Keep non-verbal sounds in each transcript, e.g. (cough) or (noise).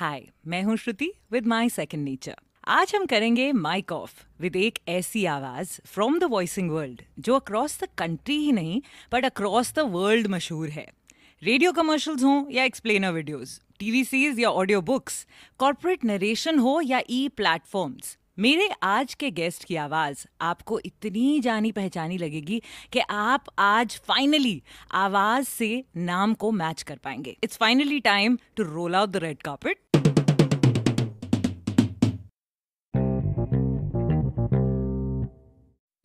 हाय मैं हूं Shruti with my second nature आज हम करेंगे माइक ऑफ विद एक ऐसी आवाज फ्रॉम द वॉइसिंग वर्ल्ड जो अक्रॉस द कंट्री ही नहीं बट अक्रॉस द वर्ल्ड मशहूर है रेडियो कमर्शियल्स हों या एक्सप्लेनर वीडियोस टीवी सीरीज या ऑडियो बुक्स कॉरपोरेट नरेशन हो या ई प्लेटफॉर्म्स मेरे आज के गेस्ट की आवाज़ आपको इतनी जानी पहचानी लगेगी कि आप आज फाइनली आवाज़ से नाम को मैच कर पाएंगे it's finally time to roll out the red carpet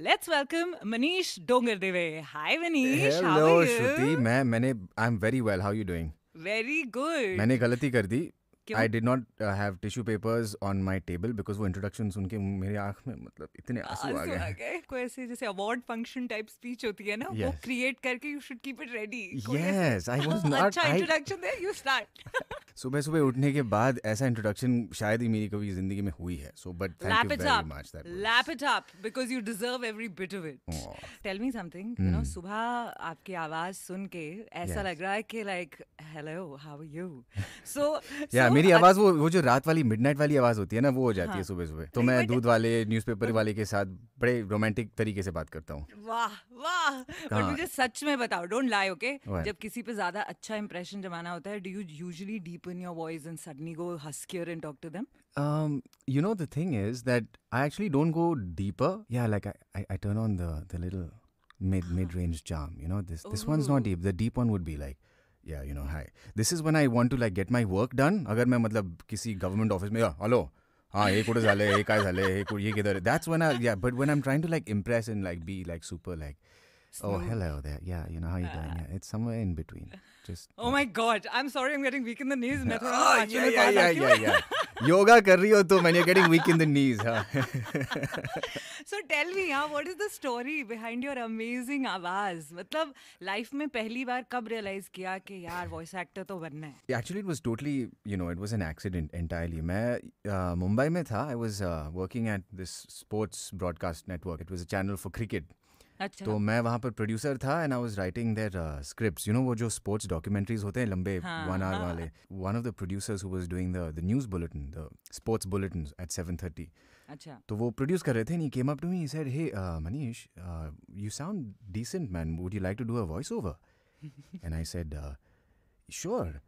let's welcome Manish Dongardeve hi Manish hello Shruti मैं मैंने I am very well how you doing very good मैंने गलती कर दी I did not have tissue papers on my table because वो introduction सुन के मेरी आंख में मतलब इतने आंसू आ गए कोई ऐसे जैसे अवार्ड फंक्शन टाइप स्पीच होती है ना yes. वो क्रिएट करके you should keep it ready yes I was not अच्छा इंट्रोडक्शन देयर यू स्टार्ट सुबह सुबह उठने के बाद ऐसा इंट्रोडक्शन शायद ही मेरी कभी जिंदगी में हुई है so but thank you very much that lap it up because you deserve every bit of it tell me something you know सुबह आपकी आवाज सुन के ऐसा लग रहा है कि like hello how are you so मेरी आवाज वो वो जो रात वाली मिडनाइट वाली आवाज होती है ना वो हो जाती हाँ। है सुबह सुबह तो मैं दूध तो। वाले न्यूज़पेपर हाँ। वाले के साथ बड़े रोमांटिक तरीके से बात करता हूँ वाह वाह पर हाँ। मुझे सच में बताओ डोंट लाई ओके जब किसी पे ज्यादा अच्छा इंप्रेशन जमाना होता है do you usually deep your voice and suddenly go huskier and talk to them um, you know the thing is that I actually don't go deeper. Yeah, like I, I, I turn on the mid mid range charm. You know this this one's not deep. The deep one would be like. या you know hi this is one I want to like get my work done अगर मैं मतलब किसी government office में hello हां हे कुठं झालं हे काय झालं हे हे किधर दॅट्स वन आय या but one I am trying to like impress in like be like super like Smooth. Oh, hello there. Yeah, you know how you are doing? Uh, yeah, it's somewhere in between. Just. Oh yeah. my God! I'm sorry, I'm getting weak in the knees. oh, (laughs) yeah, yeah, yeah, yeah, yeah. Yoga कर रही हो man, you're getting weak in the knees, huh? (laughs) so tell me, हाँ, what is the story behind your amazing आवाज? मतलब life में पहली बार कब realize किया कि यार voice actor तो बनना actually it was totally, you know, it was an accident entirely. मैं uh, Mumbai में था. I was uh, working at this sports broadcast network. It was a channel for cricket. अच्छा तो मैं वहाँ पर प्रोड्यूसर था and I was writing their scripts you know वो जो स्पोर्ट्स डॉक्यूमेंट्रीज होते हैं लंबे वन हाँ, आवर हाँ। वाले one of the producers who was doing the the news bulletin the sports bulletin at 7:30 अच्छा तो वो प्रोड्यूस कर रहे थे and came up to me he hey Manish you sound decent man would you like to do a voice over and I said sure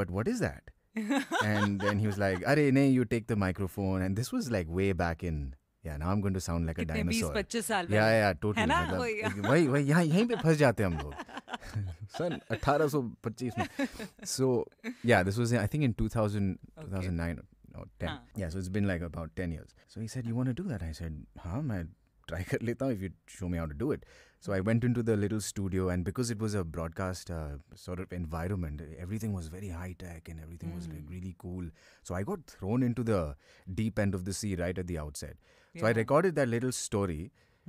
but what is that and then he was like, Are, nay, you take the microphone. And this was like way back in या now I am going to sound like a dinosaur या या totally है ना (laughs) वही वही Yeah, यहीं पे फंस जाते हम लोग (laughs) सन 1825 में सो या this was I think in 2000 2009 or 10 yeah so it's been like about 10 years so he said you want to do that i said huh try कर (laughs) लेता if you show me how to do it. So I went into the little studio and because it was a broadcast uh, sort of environment, everything was very high tech and everything mm. was like hmm. really cool. So I got thrown into the deep end of the sea right at the outset. Yeah. So I recorded that little story.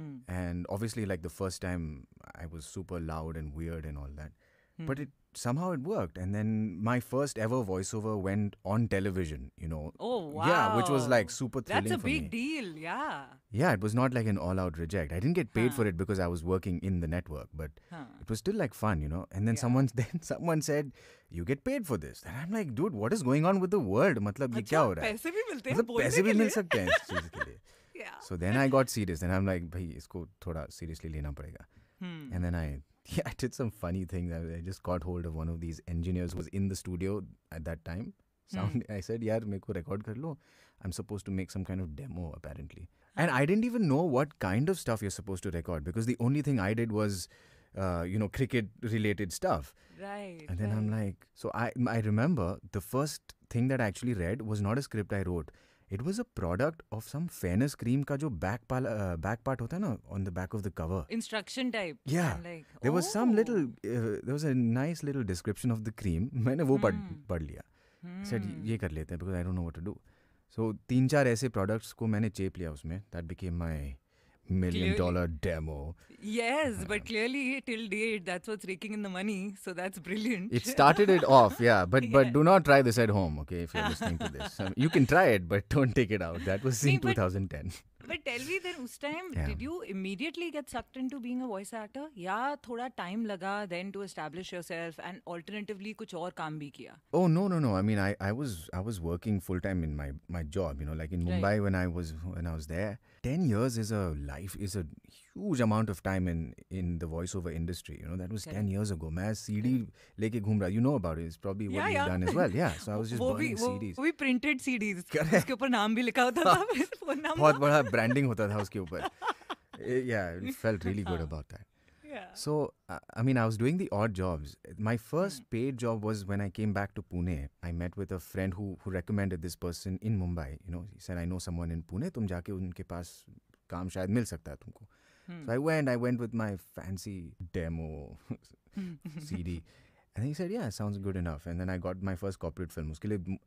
Mm. And obviously, like the first time, I was super loud and weird and all that. Mm. But hmm. it somehow it worked and then my first ever voiceover went on television you know oh wow yeah which was like super thrilling that's a big me. deal yeah yeah it was not like an all out reject i didn't get paid huh. for it because i was working in the network but huh. it was still like fun you know and then yeah. someone (laughs) then someone said you get paid for this and i'm like dude what is going on with the world matlab ye kya ho raha hai paise bhi milte hain मतलब पैसे भी मिल सकते हैं इस चीज के लिए so then I got serious and I am like भाई इसको थोड़ा सीरियसली लेना पड़ेगा (laughs) yeah, I did some funny things. I just got hold of one of these engineers who was in the studio at that time. Hmm. Sound. (laughs) I said, "Yeah, meko record Karlo, I'm supposed to make some kind of demo apparently." And I didn't even know what kind of stuff you're supposed to record because the only thing I did was uh, you know cricket related stuff right and then right. i'm like so i i remember the first thing that i actually read was not a script i wrote it was a product of some fairness cream का जो back back part होता है ना on the back of the cover instruction type या there was some little there was a nice little description of the cream मैंने वो पढ़ hmm. पढ़ लिया सेट hmm. ये कर लेते हैं because I don't know what to do so तीन चार ऐसे प्रोडक्ट्स को मैंने चेप लिया उसमें that became my million dollar demo. Yes, but uh. clearly till date that's what's raking in the money, so that's brilliant. It started it off, yeah, (laughs) but yeah. but do not try this at home, okay? If you're (laughs) listening to this, um, you can try it, but don't take it out. That was in 2010. But tell me then, us time yeah. did you immediately get sucked into being a voice actor? Yeah, thoda time laga then to establish yourself, and alternatively kuch aur काम bhi किया. Oh no no no! I mean I I was I was working full time in my my job. You know, like in Mumbai right. when I was when I was there. 10 years is a life is a huge amount of time in in the voiceover industry you know that was 10 years ago Mass cd लेके घूम you know about it it's probably what yeah, you've yeah. done as well yeah so i (laughs) was just burning cds we printed cds Correct. उसके ऊपर नाम भी लिखा होता था phone (laughs) number बहुत बड़ा ब्रांडिंग होता था (laughs) eh, yeah it felt really good about that so, I mean, I was doing the odd jobs. My first hmm. paid job was when I came back to Pune. I met with a friend who who recommended this person in Mumbai. You know, he said, I know someone in Pune. Tum ja ke unke paas kaam shayad mil sakta hai tumko. So, I hmm. went. I went with my fancy demo (laughs) CD. And he said, yeah, sounds good enough. And then I got my first corporate film.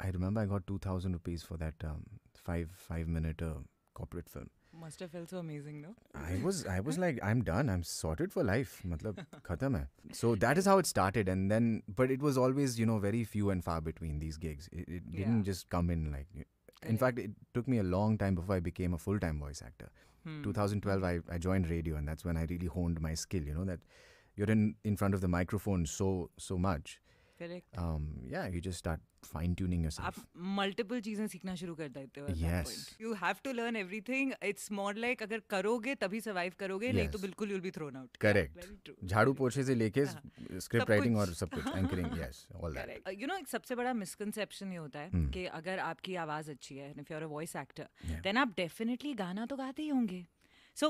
I remember I got 2,000 rupees for that um, five five-minute uh, corporate film must have felt so amazing no i was i was like i'm done i'm sorted for life matlab (laughs) khatam hai so that is how it started and then but it was always you know very few and far between these gigs it, it didn't yeah. just come in like in fact it took me a long time before i became a full time voice actor hmm. 2012 I, I joined radio and that's when i really honed my skill you know that you're in in front of the microphone so so much Correct. um yeah you just start fine tuning yourself आप multiple चीजें सीखना शुरू कर देते हो yes you have to learn everything it's more like अगर करोगे तभी सर्वाइव करोगे yes. नहीं तो बिल्कुल you will be thrown out correct झाड़ू पोछे से लेके हाँ. स्क्रिप्ट राइटिंग और सब कुछ anchoring yes all that you know एक सबसे बड़ा मिसकंसेप्शन ये होता है hmm. कि अगर आपकी आवाज अच्छी है if you are a voice actor then आप डेफिनेटली गाना तो गाते ही होंगे so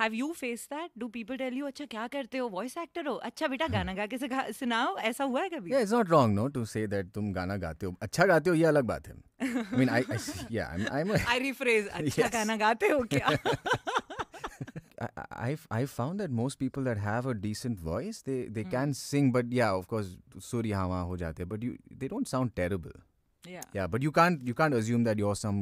have you face that do people tell you अच्छा क्या करते हो वॉइस एक्टर हो अच्छा बेटा गाना गा के सुनाओ ऐसा हुआ है कभी it's not wrong no to say that तुम गाना गाते हो अच्छा गाते हो ये अलग बात है आई मीन आई या आई आई एम आई रिफ्रेज अच्छा गाना गाते हो क्या? I, I found that most people that have a decent voice, they, they mm. can sing, but yeah, of course, suri hawa ho jate, but you, they don't sound terrible. Yeah. Yeah, but you can't, you can't assume that you're some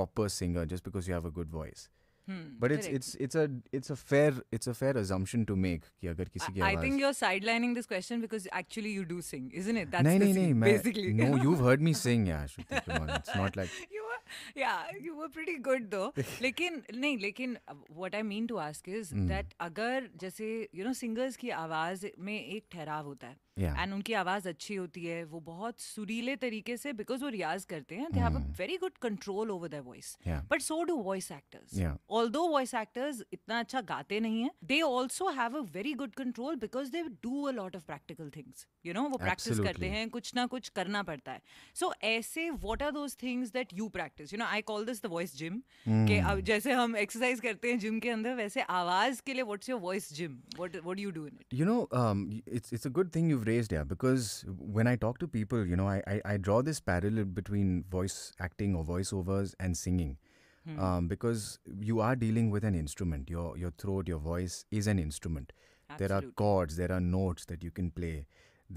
proper singer just because you have a good voice. But it's it's it's a it's a fair it's a fair assumption to make कि अगर किसी की I think you are sidelining this question because actually you do sing isn't it that's नहीं नहीं नहीं basically no you have heard me sing या यार it's not like you are या you were pretty good though लेकिन नहीं लेकिन what I mean to ask is that अगर जैसे यू नो सिंगर्स की आवाज में एक ठहराव होता है एंड उनकी आवाज़ अच्छी होती है वो बहुत सुरीले तरीके से बिकॉज वो रियाज करते हैं they have a very good control over the voice but so do voice actors although voice actors इतना अच्छा गाते नहीं है they also have a very good control because they do a lot of practical things you know वो practice करते हैं कुछ ना कुछ करना पड़ता है सो so, ऐसे what are those things that you practice you know I call this the voice gym के अब जैसे हम एक्सरसाइज करते हैं जिम के अंदर वैसे आवाज के लिए what's your voice gym what what you do in it you know it's it's a good thing you raised, yeah, because when I talk to people, you know, I, I, I draw this parallel between voice acting or voiceovers and singing. Hmm. Um, because you are dealing with an instrument. Your your throat, your voice is an instrument. Absolutely. There are chords, there are notes that you can play.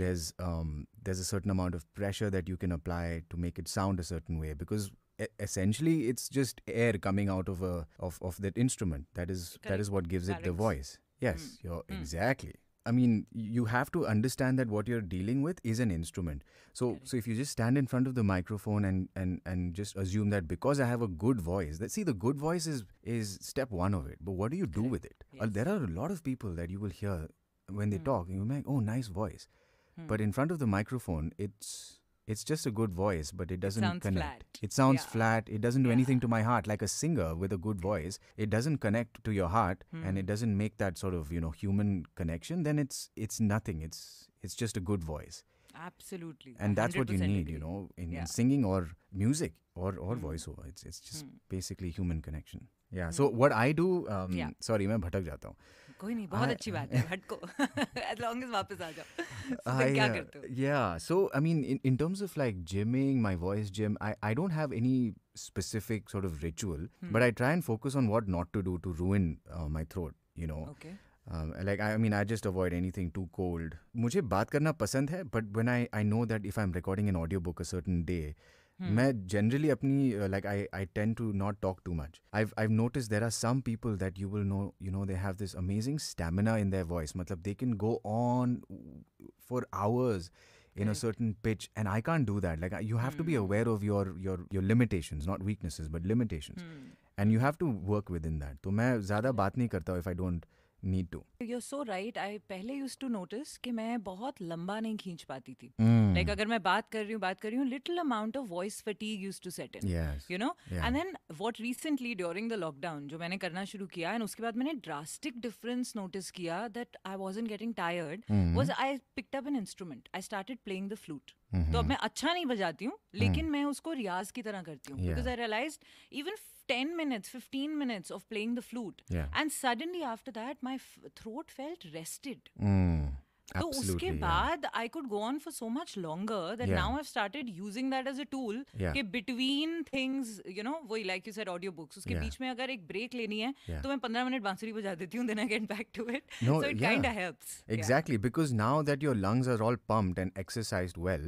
There's um, there's a certain amount of pressure that you can apply to make it sound a certain way. Because essentially, it's just air coming out of a of, of that instrument. That is that is what gives it the voice. Yes, mm. you're mm. exactly. I mean, you have to understand that what you're dealing with is an instrument. So, so if you just stand in front of the microphone and and and just assume that because I have a good voice, that see the good voice is is step one of it. But what do you do with it? Uh, yes. Uh, there are a lot of people that you will hear when they mm. talk. You're like, oh, nice voice, mm. but in front of the microphone, it's it's just a good voice, but it doesn't it sounds connect. Flat. It sounds yeah. flat. It doesn't do yeah. anything to my heart. Like a singer with a good voice, it doesn't connect to your heart, mm. and it hmm. doesn't make that sort of you know human connection. Then it's it's nothing. It's it's just a good voice. Absolutely. And that's what you need, you know, in, yeah. in singing or music or or mm. voiceover. It's it's just mm. basically human connection. Yeah. Hmm. So what I do, um, yeah. sorry, मैं भटक जाता हूँ. कोई नहीं बहुत I, हाँ, अच्छी बात है हटको एज लॉन्ग एज वापस आ जाओ आई (laughs) क्या uh, करते हो या so I mean in terms of like gymming my voice gym I I don't have any specific sort of ritual but I try and focus on what not to do to ruin my throat you know you know okay. Like um, I mean I just avoid anything to मुझे बात करना पसंद है but when I I know that if I am recording an audio book a certain day Hmm. मैं generally अपनी like I I tend to not talk too much I I notice there are some people that you will know you know they have this amazing stamina in their voice मतलब they can go on for hours in a certain pitch and i can't do that like you have to be hmm. aware of your your your limitations not weaknesses but limitations hmm. and you have to work within that तो मैं ज़्यादा बात नहीं करता if I don't need to you so right I पहले used to notice कि मैं बहुत लंबा नहीं खींच पाती थी लाइक hmm. अगर मैं बात कर रही हूँ बात कर रही हूँ little amount of voice fatigue used to set in you know and then what recently during the lockdown जो मैंने करना शुरू किया एंड उसके बाद मैंने ड्रास्टिक डिफरेंस नोटिस किया that I was getting tired was I picked up an instrument I started playing the flute तो अब मैं अच्छा नहीं बजाती हूँ हम्म। लेकिन मैं उसको रियाज की तरह करती हूँ because I realise even ten minutes fifteen minutes of playing the flute and suddenly after that my throat felt rested तो उसके बाद I could go on for so much longer that now I started using that as a tool कि between things you know वही like you said audio books उसके बीच में अगर एक ब्रेक लेनी है तो मैं 15 मिनट बांसुरी बजा देती हूं then I get back to it so it kind of helps exactly because now that your lungs are all pumped and exercised well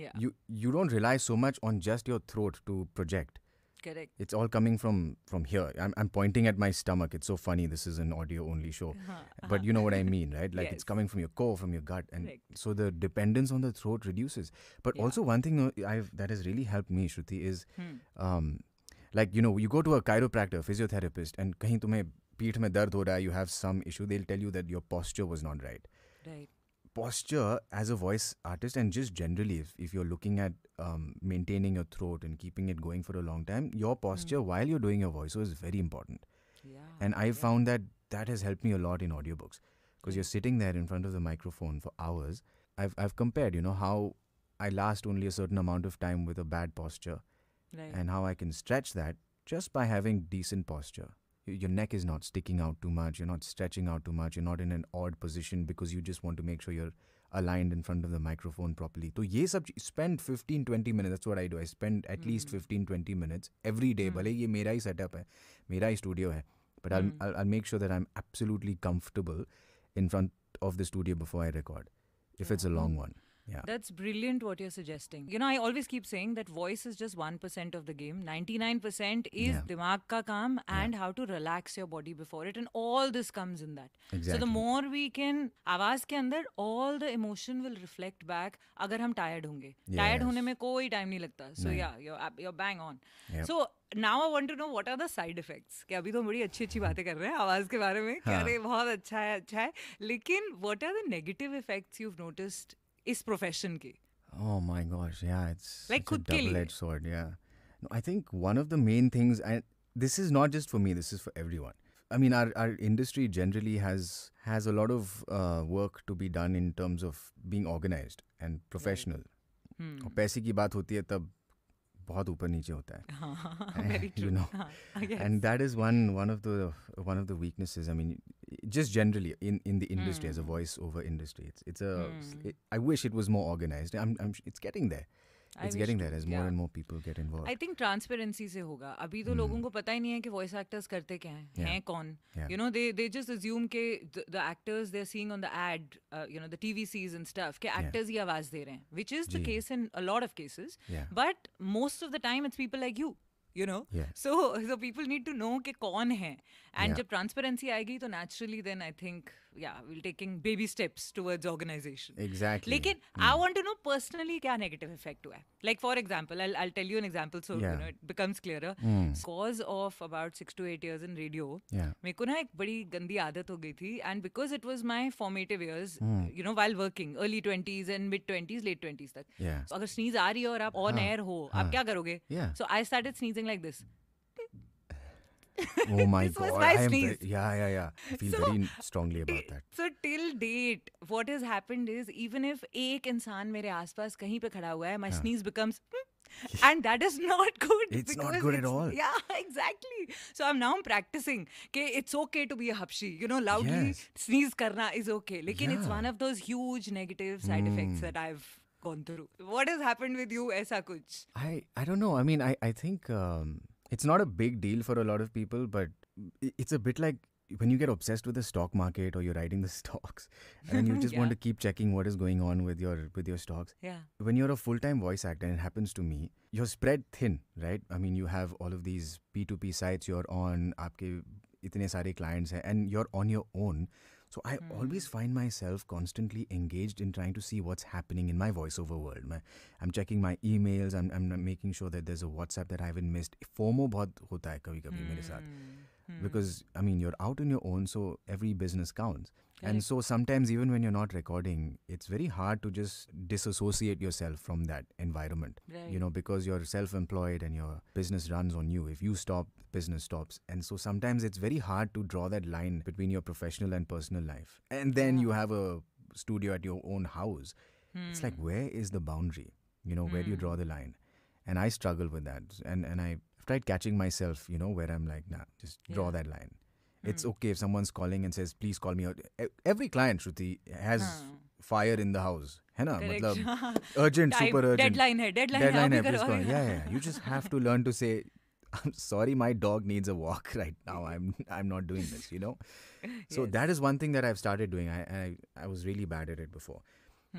yeah. you you don't rely so much on just your throat to project Correct. It's all coming from from here. I'm, I'm pointing at my stomach. It's so funny. This is an audio only show, uh-huh, uh-huh. but you know what I mean, right? Like yes. it's coming from your core, from your gut, and Correct. so the dependence on the throat reduces. But yeah. also one thing uh, I've that has really helped me, Shruti, is hmm. um, like you know you go to a chiropractor, physiotherapist, and kahin tumhe पीठ में दर्द हो रहा है you have some issue they tell you that your posture was not right posture as a voice artist and just generally if, if you're looking at um, maintaining your throat and keeping it going for a long time your hmm. posture mm. while you're doing your voiceover is very important yeah, and i yeah. found that that has helped me a lot in audiobooks because you're sitting there in front of the microphone for hours I've, I've compared you know how i last only a certain amount of time with a bad posture right. and how i can stretch that just by having decent posture your neck is not sticking out too much you're not stretching out too much you're not in an odd position because you just want to make sure you're aligned in front of the microphone properly So, yeah, सब spend 15 20 minutes that's what I do I spend at mm. least 15 20 minutes every day mm. भले ये मेरा ही setup है studio but I'll, hmm. I'll I'll make sure that I'm absolutely comfortable in front of the studio before I record if yeah. Hmm. it's a long hmm. one Yeah. That's brilliant what you're suggesting. You know, I always keep saying that voice is just 1% of the game. 99% is yeah. dimag ka kaam and yeah. how to relax your body before it. And all this comes in that. Exactly. So the more we can, आवाज ke andar, all the emotion will reflect back agar हम tired honge. Yes. Tired hone mein koi time nahi lagta. So no. yeah, you're, you're bang on. Yep. So now I want to know what are the side effects. कि abhi toh badi बड़ी अच्छी baate kar rahe रहे हैं ke baare mein. में हाँ. bahut achha hai, achha hai. Lekin what are the negative effects you've noticed इस profession के oh my gosh yeah it's like खुद के लिए sword, yeah. no, I think one of the main things and this is not just for me, this is for everyone. I mean our our industry generally has has a lot of uh, work to be done in terms of being organized and professional. Right. Hmm. और पैसे की बात होती है तब बहुत ऊपर नीचे होता है you know and that is one one of the one of the weaknesses I mean just generally in, in the industry as a hmm. voiceover industry it's it's a hmm. wish it was more organized i'm, I'm it's getting there it's getting there as more and more people get involved i think transparency se hoga abhi to mm. logon ko pata nahi hai ki voice actors karte kya hain yeah. hain kaun yeah. you know they they just assume ke the, actors they're seeing on the ad uh, you know the tvcs and stuff ke actors hi awaaz de rahe which is the case in a lot of cases yeah. but most of the time it's people like you you know so so people need to know कि कौन है and जब transparency आएगी तो naturally then I think yeah we're taking baby steps towards organization exactly Like it, mm. i want to know personally kya negative effect hua hai like for example i'll i'll tell you an example so yeah. you know it becomes clearer mm. cause of about 6 to 8 years in radio yeah. मेरे को ना एक बड़ी गंदी आदत हो गई थी and because it was my formative years you know while working early 20s and mid 20s late 20s Tak. yeah. so, agar sneeze aa rahi sneeze आ रही है और आप ऑन एयर हो आप क्या करोगे so I started sneezing like this oh my this god was my I am sneeze. Very, yeah yeah yeah i feel so, very strongly about that so till date what has happened is even if ek इंसान मेरे आसपास कहीं पे खड़ा हुआ है my yeah. sneeze becomes and that is not good it's not good it's, at all yeah exactly so i'm now practicing ke it's okay to be a hapshi you know loudly yes. sneeze karna is okay lekin yeah. it's one of those huge negative side mm. effects that i've gone through what has happened with you aisa kuch i i don't know i mean i i think um, it's not a big deal for a lot of people, but it's a bit like when you get obsessed with the stock market or you're riding the (laughs) stocks and you just yeah. want to keep checking what is going on with your with your stocks yeah when you're a full-time voice actor and it happens to me you're spread thin right i mean you have all of these p2p sites you're on aapke itne sare clients hai, and you're on your own so I mm. always find myself constantly engaged in trying to see what's happening in my voiceover world. My, I'm checking my emails, I'm, I'm making sure that there's a WhatsApp that I haven't missed. FOMO bahut hota hai kabhi kabhi mm. mere saath. Mm. Because, I mean, you're out on your own, so every business counts. And so sometimes, even when you're not recording, it's very hard to just disassociate yourself from that environment. Right. You know, because you're self employed and your business runs on you. If you stop, business stops. And so sometimes it's very hard to draw that line between your professional and personal life. And then yeah. you have a studio at your own house. Hmm. It's like, hmm. where is the boundary? You know, hmm. where do you draw hmm. the line? And I struggle with that. And, and I I've tried catching myself, you know, where I'm like, nah, just draw yeah. that line. It's hmm. okay if someone's calling and says, please call me. out." Every client, Shruti, has hmm. fire in the house. है ना मतलब urgent, Time- super urgent. deadline deadline deadline है, अभी Yeah, yeah. You just (laughs) have to learn to say, I'm sorry, my dog needs a walk (laughs) right now. I'm I'm not doing this, you know. So that is one thing that I've started doing. I I, I was really bad at it before,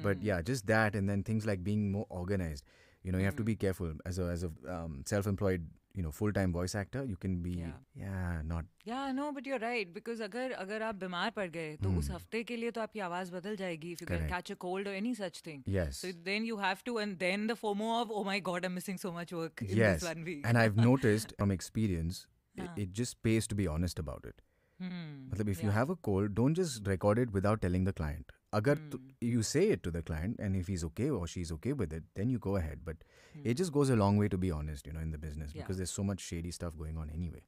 but hmm. yeah, just that, and then things like being more organized. You know, you have to be careful as a as a um, self-employed you know full time voice actor you can be yeah, yeah not yeah no but you're right because अगर अगर आप बीमार पड़ गए तो उस hmm. हफ्ते के लिए तो आपकी if you can catch a cold or any such thing yes so then you have to and then the FOMO of oh my god I'm missing so much work in yes. this one week and I've noticed from experience (laughs) it, it just pays to be honest about it Hmm. मतलब you have a cold, don't just record it without telling the client agar mm. t- you say it to the client and if he's okay or she's okay with it then you go ahead but mm. it hmm. just goes a long way to be honest you know in the business yeah. because there's so much shady stuff going on anyway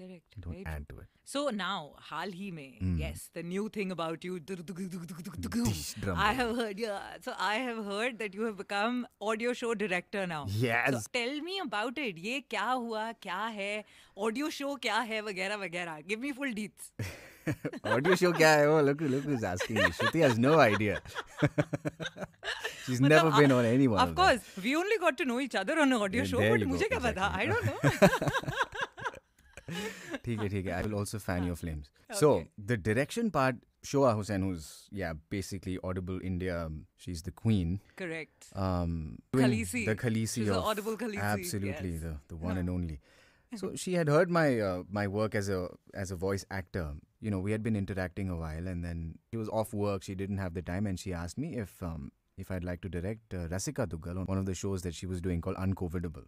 correct don't right. add to it so now hal hi mein mm. yes the new thing about you i have heard yeah so i have heard that you have become audio show director now yes so tell me about it ye kya hua kya hai audio show kya hai वगैरह वगैरह give me full details. (laughs) Audio show क्या Oh, look look who's asking me Shruti has no idea (laughs) she's never been uh, on anyone. of, of course we only got to know each other on an audio yeah, show but मुझे क्या पता I don't know (laughs) ठीक है ठीक है I will also fan your flames so the direction Shoa Hussain, who's yeah, basically Audible India. Um, she's the queen. Correct. Um, The Khaleesi. She's of Audible Khaleesi. Absolutely, yes. the the one no. and only. (laughs) So she had heard my uh, my work as a as a voice actor, you know, we had been interacting a while, and then she was off work. She didn't have the time, and she asked me if um, if I'd like to direct uh, Rasika Dugal on one of the shows that she was doing called Uncovidable.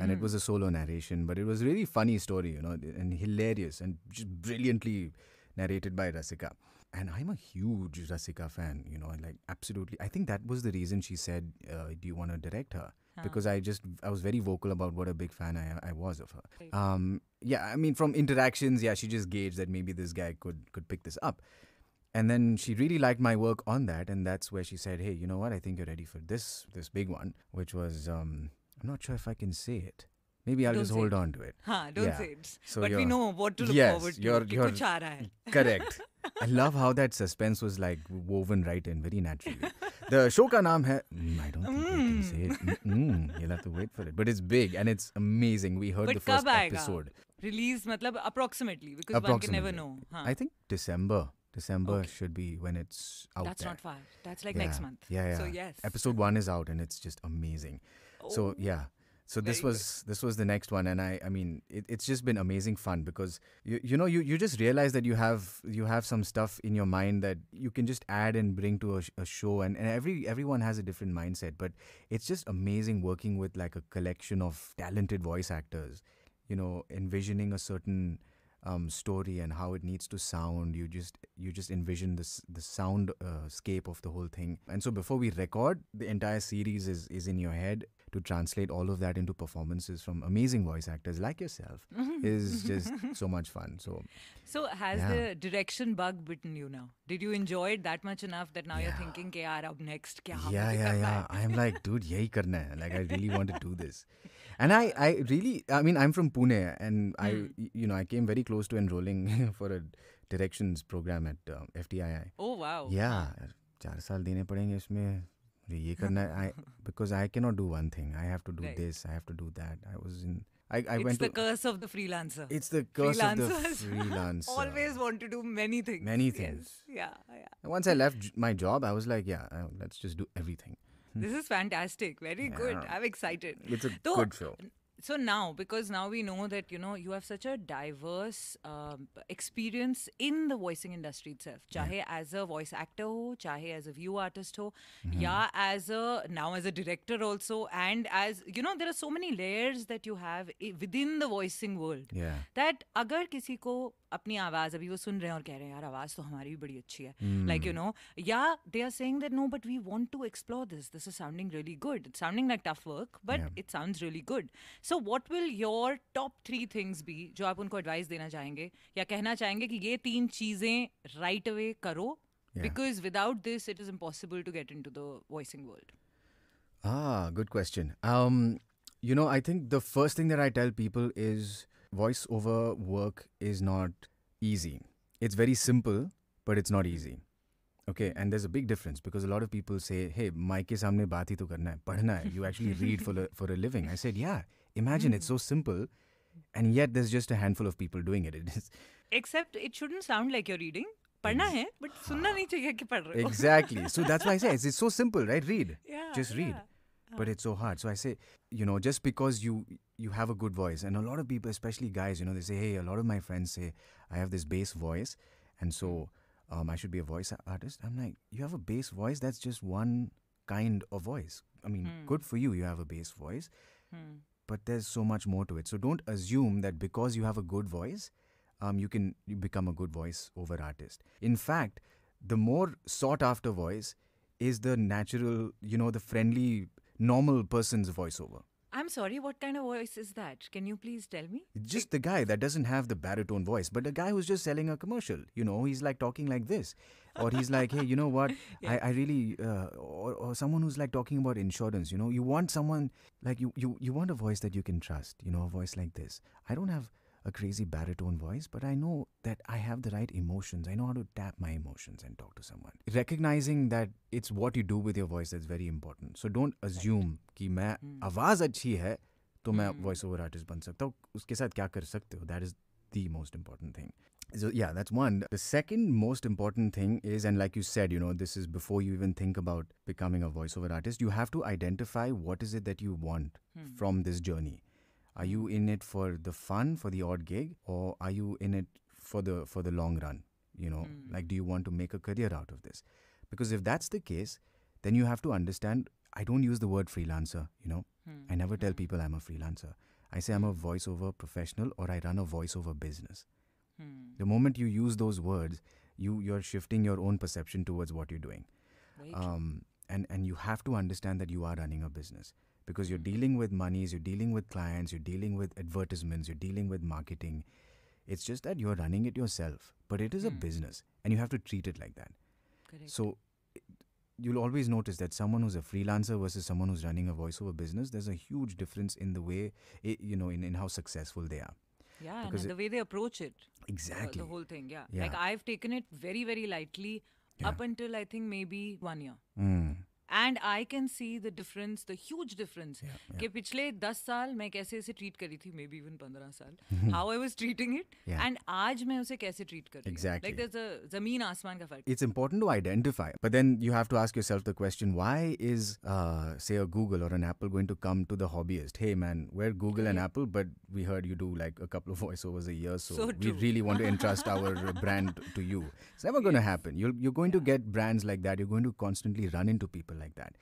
And mm. it hmm. was a solo narration, but it was really funny story, you know, and hilarious and just brilliantly narrated by Rasika. And I'm a huge Rasika fan, you know, like absolutely. I think that was the reason she said, uh, "Do you want to direct her?" because I just I was very vocal about what a big fan I, I was of her. Um, yeah, I mean from interactions, yeah, she just gauged that maybe this guy could could pick this up. And then she really liked my work on that, and that's where she said, "Hey, you know what? I think you're ready for this this big one," which was um, I'm not sure if I can say it maybe I'll don't just hold it. on to it. don't yeah. say it. So but we know what to look yes, forward to. You're, you're, correct. (laughs) I love how that suspense was like woven right in very naturally. The show ka naam hai. Mm, I don't think mm. can say it. Mm, you'll have to wait for it. But it's big and it's amazing. We heard but the first episode. Release, matlab, approximately because approximately. one can never know. Huh. I think December. December okay. should be when it's out. That's there. not far. That's like yeah. next month. Yeah, yeah. So yes, episode one is out and it's just amazing. Oh. So yeah, so this was this was the next one, and I I mean it, it's just been amazing fun because you you know you, you just realize that you have you have some stuff in your mind that you can just add and bring to a, a show, and, and every everyone has a different mindset, but it's just amazing working with like a collection of talented voice actors, you know, envisioning a certain um, story and how it needs to sound. You just you just envision this the sound uh, scape of the whole thing. And so before we record, the entire series is is in your head, to translate all of that into performances from amazing voice actors like yourself (laughs) is just so much fun. So, so has yeah. the direction bug bitten you now? Did you enjoy it that much enough that now yeah. you're thinking, "Okay, yaar, ab next kya?" Yeah, yeah, yeah. I am like, dude, yahi karna hai. Like, I really want to do (laughs) this, and I, I really, I mean, I'm from Pune, and I, hmm. you know, I came very close to enrolling (laughs) for a directions program at uh, FDI. FTII. Oh wow! Yeah, four years इसमें uh, (laughs) because I cannot do one thing. I have to do this. I have to do that. I was in. Was in I, I it's went the to, curse of the freelancer. It's the curse of the (laughs) freelancer. Always want to do many things. Many things. Yes. Yeah, yeah. once I left my job, I was like, yeah, uh, let's just do everything. This is fantastic. Very (laughs) yeah. good. I'm excited. It's a so, good show so now because now we know that you know you have such a diverse um, experience in the voicing industry itself chahe yeah. as a voice actor ho chahe as a view artist ho mm-hmm. yeah as a now as a director also and as you know there are so many layers that you have within the voicing world yeah. that agar kisi ko अपनी आवाज़ अभी वो सुन रहे हैं और कह रहे हैं यार आवाज़ तो हमारी भी बड़ी अच्छी है like you know yeah they are saying that no but we want to explore this this is sounding really good it's sounding like tough work but it sounds really good so what will your top three things भी जो आप उनको advice देना चाहेंगे या कहना चाहेंगे कि ये तीन चीज़ें राइट अवे करो because without this it is impossible to get in the voicing world Ah, good question. Um, you know, I think the first thing that I tell people is voiceover work is not easy. It's very simple, but it's not easy. Okay, and there's a big difference because a lot of people say, "Hey, mic is samne baat to karna hai, padhna hai." You actually read for a, (laughs) for a living. I said, "Yeah, imagine it's so hmm. simple, and yet there's just a handful of people doing it." (laughs) It is. Except it shouldn't sound like you're reading. पढ़ना है but सुनना नहीं चाहिए कि पढ़ रहे हो exactly so that's why I say it's so simple right read just read but oh. it's so hard. So I say, you know, just because you you have a good voice, and a lot of people, especially guys, you know, they say, hey, a lot of my friends say I have this bass voice, and so mm. um, I should be a voice artist. I'm like, you have a bass voice. That's just one kind of voice. I mean, mm. good for you. You have a bass voice, mm. but there's so much more to it. So don't assume that because you have a good voice, um, you can you become a good voice over artist. In fact, the more sought after voice is the natural, you know, the friendly normal person's voiceover. I'm sorry, what kind of voice is that? Can you please tell me? Just the guy that doesn't have the baritone voice, but a guy who's just selling a commercial. You know, he's like talking like this. Or he's like, hey, you know what? Yeah. (laughs) I, I really, uh, or, or someone who's like talking about insurance. You know, you want someone, like, you, you, you want a voice that you can trust, you know, a voice like this. I don't have a crazy baritone voice, but I know that I have the right emotions. I know how to tap my emotions and talk to someone. Recognizing that it's what you do with your voice that's very important. So don't assume कि मैं hmm. आवाज़ अच्छी है तो मैं voice over artist बन सकता हूँ उसके साथ क्या कर सकते the most important thing. So yeah, that's one. The second most important thing is, and like you said, you know, this is before you even think about becoming a voiceover artist. You have to identify what is it that you want hmm. from this journey. Are you in it for the fun, for the odd gig, or are you in it for the for the long run? You know, mm. like do you want to make a career out of this? Because if that's the case, then you have to understand. I don't use the word freelancer. You know, mm. I never tell hmm. people I'm a freelancer. I say I'm a hmm. voiceover professional or I run a voiceover business. Hmm. The moment you use those words, you you're shifting your own perception towards what you're doing. Um, and and you have to understand that you are running a business because you're dealing with monies you're dealing with clients you're dealing with advertisements you're dealing with marketing it's just that you're running it yourself but it is mm. a hmm. business and you have to treat it like that Correct. so you'll always notice that someone who's a freelancer versus someone who's running a voiceover business there's a huge difference in the way it, eh, you know in, in how successful they are yeah because and it, the way they approach it exactly the, the whole thing yeah. yeah like i've taken it very very lightly yeah. up until I think maybe one year. Mm. And I can see the difference the huge difference कि पिछले दस साल मैं कैसे इसे treat करी थी may be even पंद्रह साल how I was treating it and आज मैं उसे कैसे ट्रीट कर एग्जैक्टली लाइक जमीन आसमान का फर्क it's important to identify but then you have to ask yourself the question why is say a Google or an Apple going to come to the hobbyist hey man we're Google and Apple but we heard you do like a couple of voice overs a year so we really want to entrust our brand to you it's never going to happen you're, you're going to get brands like that you're going to constantly run into people like that.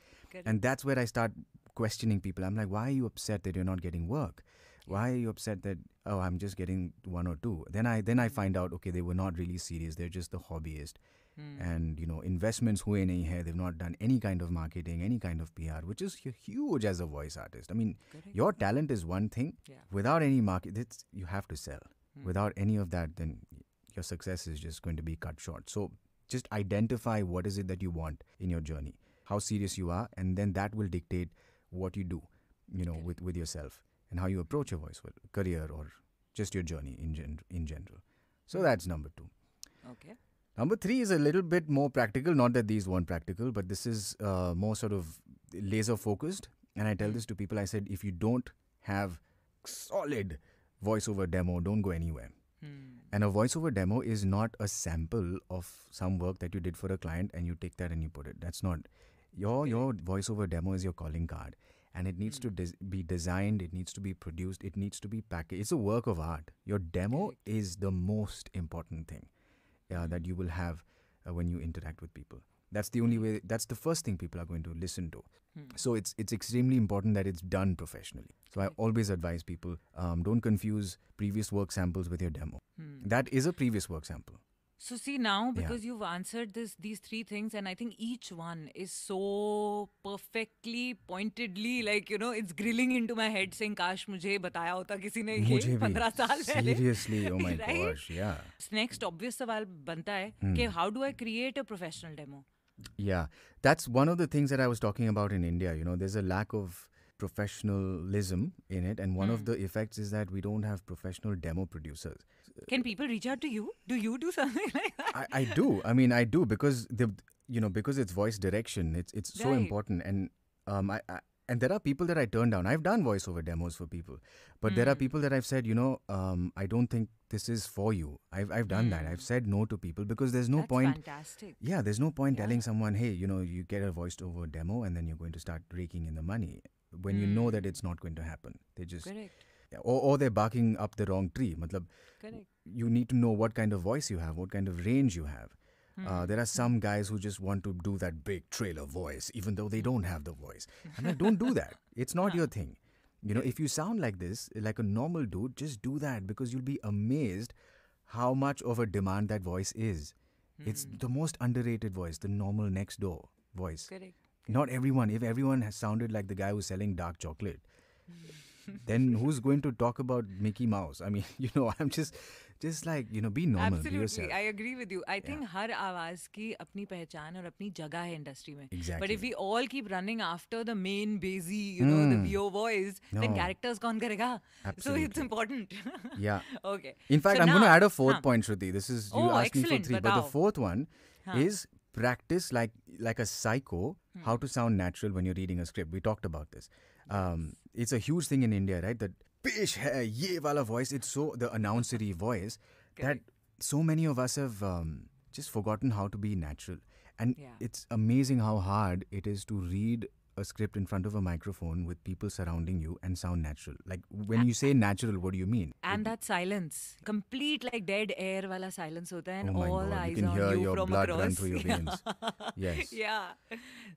And that's where I start questioning people. I'm like, why are you upset that you're not getting work? Why are you upset that oh I'm just getting one or two? Then I then I mm-hmm. find out okay they were not really serious. They're just the hobbyist. Hmm. And you know investments who in hair they've not done any kind of marketing, any kind of PR, which is huge as a voice artist. I mean, your talent is one thing. Yeah. Without any market, you have to sell. Hmm. Without any of that, then your success is just going to be cut short. So just identify what is it that you want in your journey how serious you are, and then that will dictate what you do, you know, with, with yourself and how you approach your voice career or just your journey in gen- in general. So mm-hmm. that's number two. Okay. Number three is a little bit more practical. Not that these weren't practical, but this is uh, more sort of laser focused. And I tell mm-hmm. this to people. I said, if you don't have solid voiceover demo, don't go anywhere. Hmm. And a voiceover demo is not a sample of some work that you did for a client and you take that and you put it. That's not. Your your voiceover demo is your calling card, and it needs mm. to hmm. des- be designed. It needs to be produced. It needs to be packaged. It's a work of art. Your demo is the most important thing uh, that hmm. you will have uh, when you interact with people. That's the only hmm. way. That's the first thing people are going to listen to. Hmm. So it's it's extremely important that it's done professionally. So I always advise people um, don't confuse previous work samples with your demo. Hmm. That is a previous work sample. So see now because yeah. you've answered this these three things and I think each one is so perfectly pointedly like you know it's grilling into my head saying kash mujhe bataya hota kisi ne ye 15 saal seriously oh my (laughs) right? gosh yeah next obvious sawal banta hai hmm. how do I create a professional demo yeah that's one of the things that I was talking about in India you know there's a lack of professionalism in it. And one mm. of hmm. the effects is that we don't have professional demo producers. Can people reach out to you? Do you do something (laughs) like that? I, I do. I mean, I do because the you know because it's voice direction. It's it's right. so important. And um, I, I and there are people that I turn down. I've done voiceover demos for people, but mm. there are hmm. people that I've said, you know, um, I don't think this is for you. I've I've done mm. that. I've hmm. said no to people because there's no That's point. Fantastic. Yeah, there's no point yeah. telling someone, hey, you know, you get a voiceover demo and then you're going to start raking in the money when mm. you know that hmm. it's not going to happen. They just Or, or they're barking up the wrong tree. Matlab, You need to know what kind of voice you have, what kind of range you have. Mm. Uh, hmm. there are some guys who just want to do that big trailer voice, even though they don't have the voice. i don't do that. (laughs) It's not your thing. You know, if you sound like this, like a normal dude, just do that because you'll be amazed how much of a demand that voice is. Mm. It's hmm. the most underrated voice, the normal next door voice. Correct not everyone. If everyone has sounded like the guy who's selling dark chocolate, then (laughs) who's going to talk about Mickey Mouse? I mean, (laughs) you know, I'm just just like you know, be normal. Absolutely, be yourself. I agree with you. I think har हर आवाज की अपनी पहचान और अपनी जगह है industry Exactly. But if we all keep running after the main busy, you mm. know, the VO hmm. voice, no. then characters कौन करेगा? Absolutely. So it's important. (laughs) yeah. Okay. In fact, so I'm going to add a fourth point, Shruti. This is you oh, asked me for three, but the fourth one is practice like like a psycho how to sound natural when you're reading a script. We talked about this. Um, it's a huge thing in India, right? That pish hai ye wala voice. It's so the announcery voice that so many of us have um, just forgotten how to be natural. And yeah. it's amazing how hard it is to read a script in front of a microphone with people surrounding you and sound natural. Like when you say natural, what do you mean? And it, that silence, complete like dead air wala silence hota hai, and oh all God, eyes you on you your from blood across. Run through your veins. (laughs) yes. Yeah.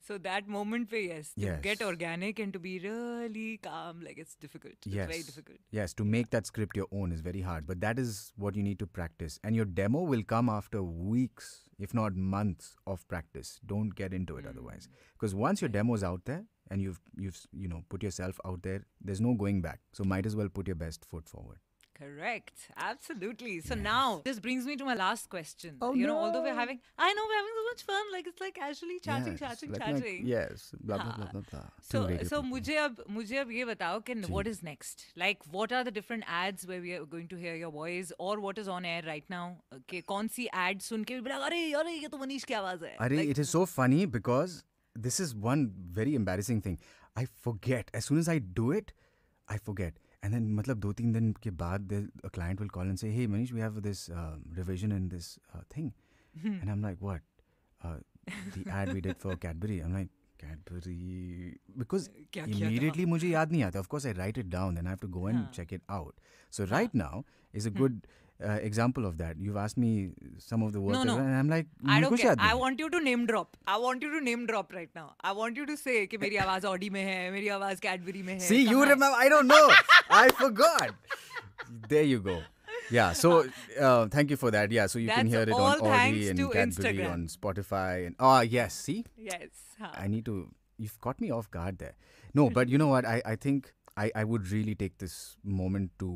So that moment, pe, yes, to yes. get organic and to be really calm, like it's difficult. It's yes. very difficult. Yes, to make that script your own is very hard, but that is what you need to practice. And your demo will come after weeks if not months of practice. Don't get into it mm. otherwise. Because once your demo's out there and you've you've you know put yourself out there, there's no going back. So might as well put your best foot forward. Correct. Absolutely. So yes. now this brings me to my last question. Oh, you no. know, although we're having I know we're having so much fun, like it's like casually chatting, yes, chatting, like, chatting. Like, yes. Blah blah blah blah blah. So so mujhe ab mujhe ab ye batao ki what is next? Like what are the different ads where we are going to hear your voice or what is on air right now? Okay, kaun si ad sun ke bhi like, अरे अरे ये तो मनीष की आवाज है. अरे it is so funny because this is one very embarrassing thing. I forget as soon as I do it, I forget. And then मतलब दो तीन दिन के बाद client will call and say hey Manish we have this revision in this thing and um like what the ad we did for Cadbury um like Cadbury because immediately मुझे याद नहीं आता of course I write it down and I have to go and check it out so right now is a good uh, example of that. You've asked me some of the words, no, no. and I'm like, I don't care. I want you to name drop. I want you to name drop right now. I want you to say कि मेरी आवाज Audi में है, मेरी आवाज Cadbury में है. See, you remember? I don't know. (laughs) I forgot. There you go. Yeah, so uh, uh thank you for that. Yeah, so you That's can hear it on Audi and Cadbury Instagram. on Spotify and ah yes, see, yes, huh. I need to. You've caught me off guard there. No, but you know what? I I think I I would really take this moment to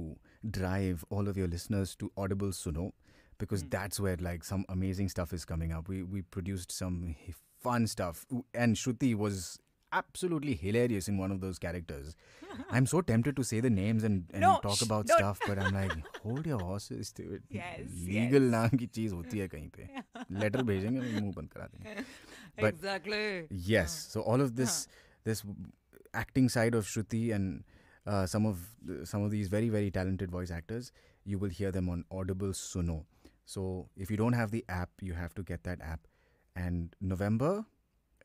drive all of your listeners to Audible Suno because mm. that's where like some amazing stuff is coming up. We we produced some fun stuff and Shruti was absolutely hilarious in one of those characters. (laughs) I'm so tempted to say the names and, and no, talk about no. stuff, but I'm like, (laughs) hold your horses, dude. (laughs) Yes, Legal yes. नाम की चीज होती है कहीं पे. Letter bhejenge, मुंह बंद करा देंगे. But exactly. Yes. So all of this, this acting side of Shruti and uh, some of the, some of these very very talented voice actors you will hear them on audible suno so if you don't have the app you have to get that app and november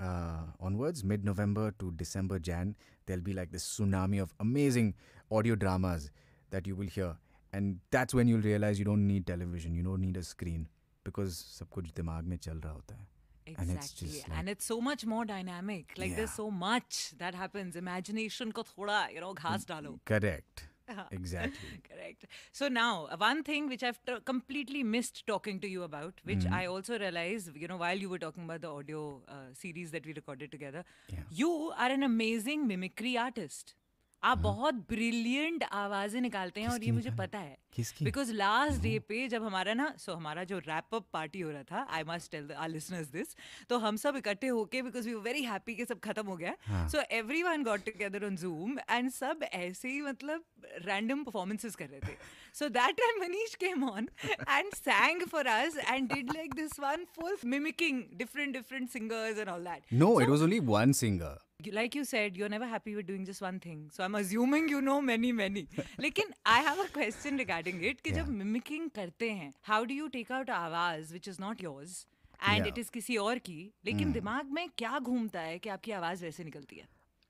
uh, onwards mid november to december jan there'll be like this tsunami of amazing audio dramas that you will hear and that's when you'll realize you don't need television you don't need a screen because सब कुछ दिमाग में चल रहा होता है Exactly. And it's, just like, and it's so much more dynamic. Like yeah. there's so much that happens. Imagination ko thoda, you know, ghas mm, dalo. Correct. (laughs) Exactly. (laughs) Correct. So now, one thing which I've t- completely missed talking to you about, which mm. I also realized, you know, while you were talking about the audio uh, series that we recorded together, yeah. you are an amazing mimicry artist. आप हाँ। बहुत brilliant आवाजें निकालते हैं और ये मुझे पता है बिकॉज लास्ट डे पे जब हमारा ना सो so हमारा जो रैप अप पार्टी हो रहा था I must tell our listeners this तो हम सब इकट्ठे होके बिकॉज वी वेरी हैप्पी के सब खत्म हो गया so everyone got together on Zoom and सब ऐसे ही मतलब रैंडम परफॉर्मेंसेज कर रहे थे so that time Manish came on and sang for us and did like this one full mimicking different different singers and all that no it was only one singer like you said you're never happy with doing just one thing so i'm assuming you know many many (laughs) lekin i have a question regarding it कि yeah. जब mimicking करते हैं how do you take out आवाज which is not yours and yeah. it is किसी और की लेकिन mm. दिमाग में क्या घूमता है कि आपकी आवाज वैसे निकलती है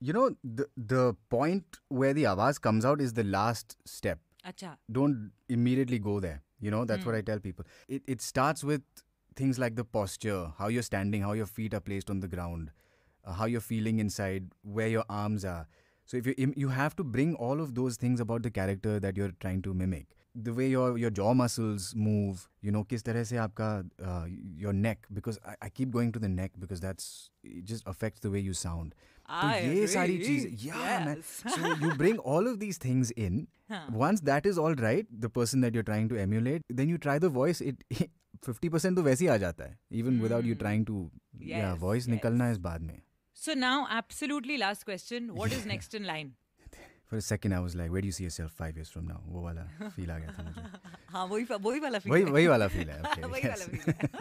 you know the the point where the awaz comes out is the last step don't immediately go there you know that's mm. what i tell people it, it starts with things like the posture how you're standing how your feet are placed on the ground uh, how you're feeling inside, where your arms are. So if you you have to bring all of those things about the character that you're trying to mimic. The way your your jaw muscles move, you know, kis tarah se aapka uh, your neck because I, I keep going to the neck because that's it just affects the way you sound. I so agree. Sari cheez, yeah, yes. man. So you bring all of these things in. (laughs) Huh. Once that is all right, the person that you're trying to emulate, then you try the voice. It, (laughs) it 50% तो वैसे ही आ जाता है even without you trying to या voice निकलना इस बाद में so now, absolutely last question. What is next in line? For a second, I was like, "Where do you see yourself five years from now?" वो वाला feel आ गया था मुझे (laughs) हाँ वही वाला feel. वही वाला feel है okay,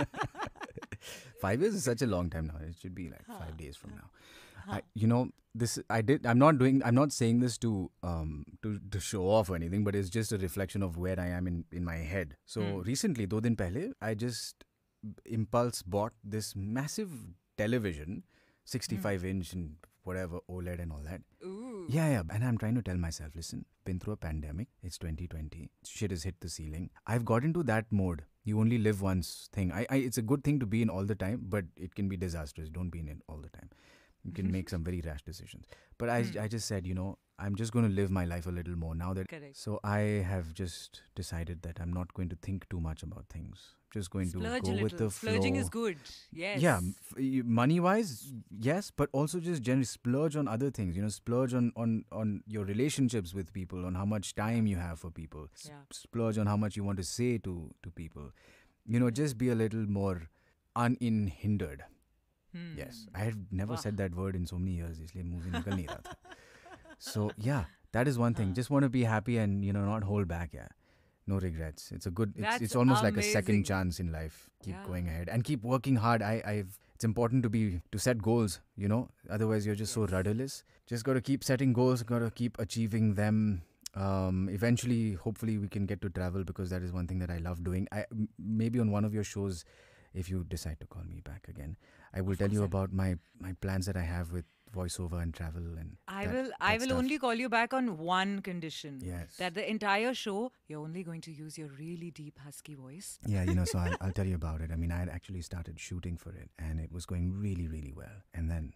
(laughs) yes. (laughs) five years is such a long time now it should be like five days from now I, you know this I did I'm not doing I'm not saying this to um to to show off or anything but it's just a reflection of where I am in in my head so hmm. recently two days पहले I just impulse bought this massive television Mm. 65 mm. inch and whatever OLED and all that. Ooh. Yeah, yeah. And I'm trying to tell myself, listen, been through a pandemic. It's 2020. Shit has hit the ceiling. I've got into that mode. You only live once thing. I, I it's a good thing to be in all the time, but it can be disastrous. Don't be in it all the time. You can (laughs) make some very rash decisions. But I, mm. I just said, you know, I'm just going to live my life a little more now that. Correct. So I have just decided that I'm not going to think too much about things just going to go with the flow. Splurging is good. Yes. Yeah, money wise, yes, but also just generally splurge on other things. You know, splurge on on on your relationships with people, on how much time you have for people. Yeah. Splurge on how much you want to say to to people. You know, just be a little more unhindered. Hmm. Yes, I have never wow. said that word in so many years. (laughs) So yeah, that is one thing. Just want to be happy and you know not hold back. Yeah no regrets it's a good it's, That's it's almost amazing. like a second chance in life keep yeah. going ahead and keep working hard i i've it's important to be to set goals you know otherwise you're just yes. so rudderless just got to keep setting goals got to keep achieving them um, eventually hopefully we can get to travel because that is one thing that i love doing i maybe on one of your shows if you decide to call me back again i will tell you about my my plans that i have with voiceover and travel and i that, will that i will stuff. only call you back on one condition yes that the entire show you're only going to use your really deep husky voice yeah you know so (laughs) I'll, I'll tell you about it i mean i had actually started shooting for it and it was going really really well and then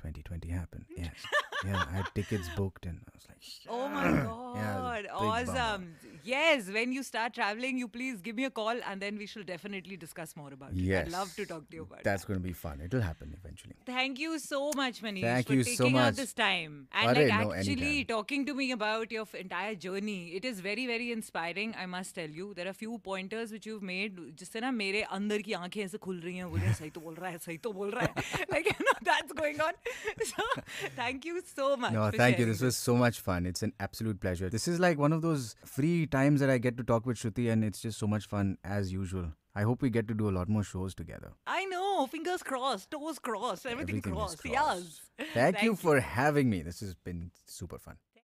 2020 happened. (laughs) Yes. yeah, I had tickets booked and I was like, (laughs) oh my God. Yeah, awesome. Bummer. Yes. When you start traveling, you please give me a call and then we shall definitely discuss more about yes. I'd love to talk to you about That's it. That's going to be fun. It'll happen eventually. Thank you so much, Manish, Thank for you taking so much. out this time. And Are, like no, actually anytime. talking to me about your entire journey. It is very, very inspiring, I must tell you. There are few pointers which you've made. Just in मेरे अंदर (laughs) like you know that's going on (laughs) so thank you so much. No, thank you. This was so much fun. It's an absolute pleasure. This is like one of those free times that I get to talk with Shruti, and it's just so much fun as usual. I hope we get to do a lot more shows together. I know. Fingers crossed, toes crossed, everything, everything crossed. crossed. Yes. Thank, thank you for having me. This has been super fun.